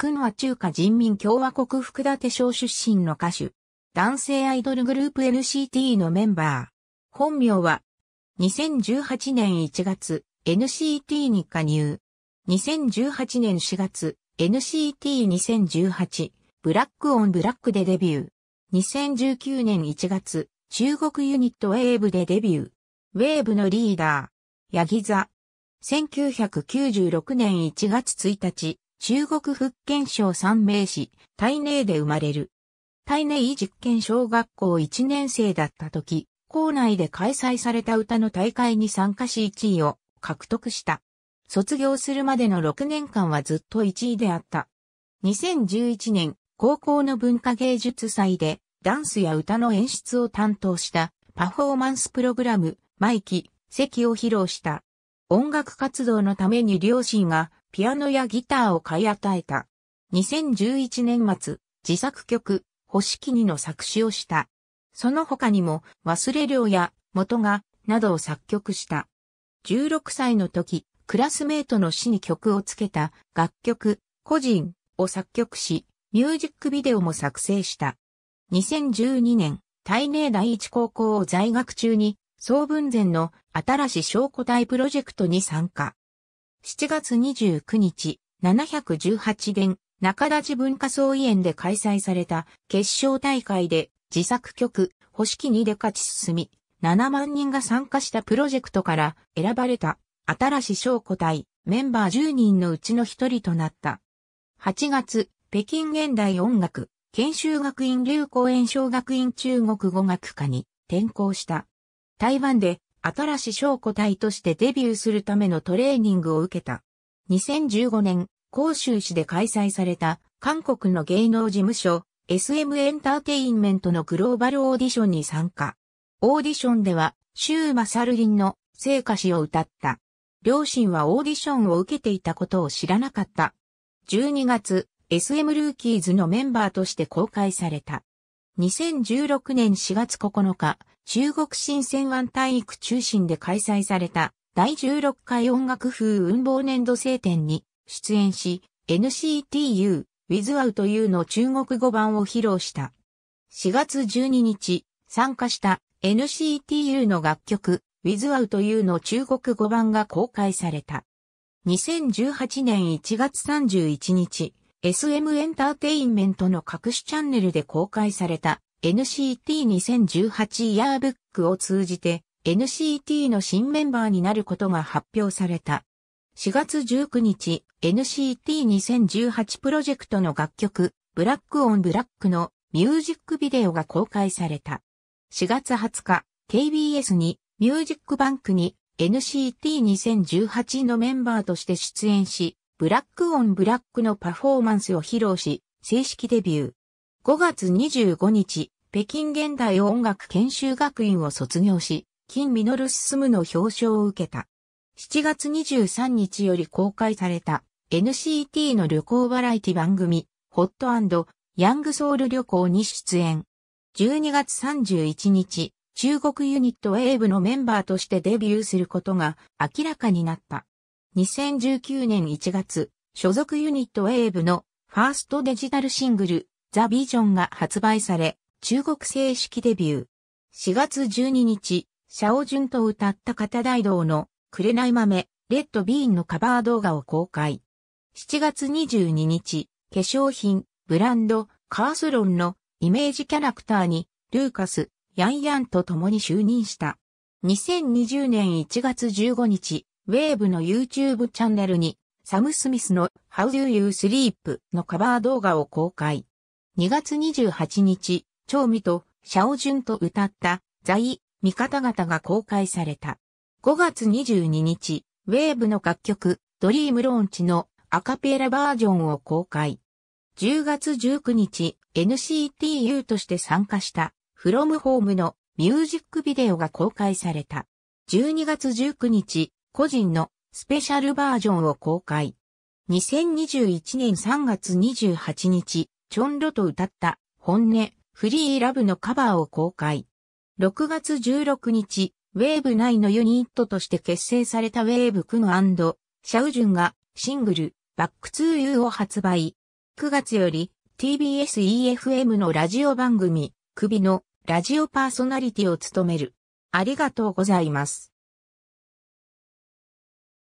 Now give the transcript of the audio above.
君は中華人民共和国福手省出身の歌手。男性アイドルグループ NCT のメンバー。本名は、2018年1月、NCT に加入。2018年4月、NCT2018、ブラックオンブラックでデビュー。2019年1月、中国ユニットウェーブでデビュー。ウェーブのリーダー、ヤギザ。1996年1月1日、中国福建省三名市、台寧で生まれる。台寧実験小学校1年生だった時、校内で開催された歌の大会に参加し1位を獲得した。卒業するまでの6年間はずっと1位であった。2011年、高校の文化芸術祭でダンスや歌の演出を担当したパフォーマンスプログラム、マイキ、席を披露した。音楽活動のために両親がピアノやギターを買い与えた。2011年末、自作曲、星木にの作詞をした。その他にも、忘れ量や、元が、などを作曲した。16歳の時、クラスメートの死に曲をつけた楽曲、個人を作曲し、ミュージックビデオも作成した。2012年、大名第一高校を在学中に総文前の新しい証拠体プロジェクトに参加。7月29日、718元、中立文化総委員で開催された決勝大会で自作曲、星木にで勝ち進み、7万人が参加したプロジェクトから選ばれた新しい小古体メンバー10人のうちの1人となった。8月、北京現代音楽研修学院流行演唱学院中国語学科に転校した。台湾で新しい小個体としてデビューするためのトレーニングを受けた。2015年、広州市で開催された韓国の芸能事務所 SM エンターテインメントのグローバルオーディションに参加。オーディションでは、シューマサルリンの聖歌詞を歌った。両親はオーディションを受けていたことを知らなかった。12月、SM ルーキーズのメンバーとして公開された。2016年4月9日、中国新鮮湾体育中心で開催された第16回音楽風雲動年度聖典に出演し NCTU Without との中国語版を披露した。4月12日参加した NCTU の楽曲 Without との中国語版が公開された。2018年1月31日 SM エンターテインメントの各種チャンネルで公開された NCT2018 イヤーブックを通じて NCT の新メンバーになることが発表された。4月19日、NCT2018 プロジェクトの楽曲、ブラックオンブラックのミュージックビデオが公開された。4月20日、KBS にミュージックバンクに NCT2018 のメンバーとして出演し、ブラックオンブラックのパフォーマンスを披露し、正式デビュー。5月25日、北京現代音楽研修学院を卒業し、金ミノル進むの表彰を受けた。7月23日より公開された NCT の旅行バラエティ番組、ホットヤングソウル旅行に出演。12月31日、中国ユニットウェーブのメンバーとしてデビューすることが明らかになった。2019年1月、所属ユニットウェーブのファーストデジタルシングルザ・ビジョンが発売され、中国正式デビュー。4月12日、シャオジュンと歌った片大道の、紅豆、レッドビーンのカバー動画を公開。7月22日、化粧品、ブランド、カースロンのイメージキャラクターに、ルーカス、ヤンヤンと共に就任した。2020年1月15日、ウェーブの YouTube チャンネルに、サム・スミスの How Do You Sleep のカバー動画を公開。2月28日、長美とシャオジュンと歌った在、味方方が公開された。5月22日、ウェーブの楽曲、ドリームローンチのアカペラバージョンを公開。10月19日、NCTU として参加したフロムホームのミュージックビデオが公開された。12月19日、個人のスペシャルバージョンを公開。2021年3月28日、チョンロと歌った本音フリーラブのカバーを公開。6月16日、ウェーブ内のユニットとして結成されたウェーブクノシャウジュンがシングルバックツーユーを発売。9月より TBS EFM のラジオ番組首のラジオパーソナリティを務める。ありがとうございます。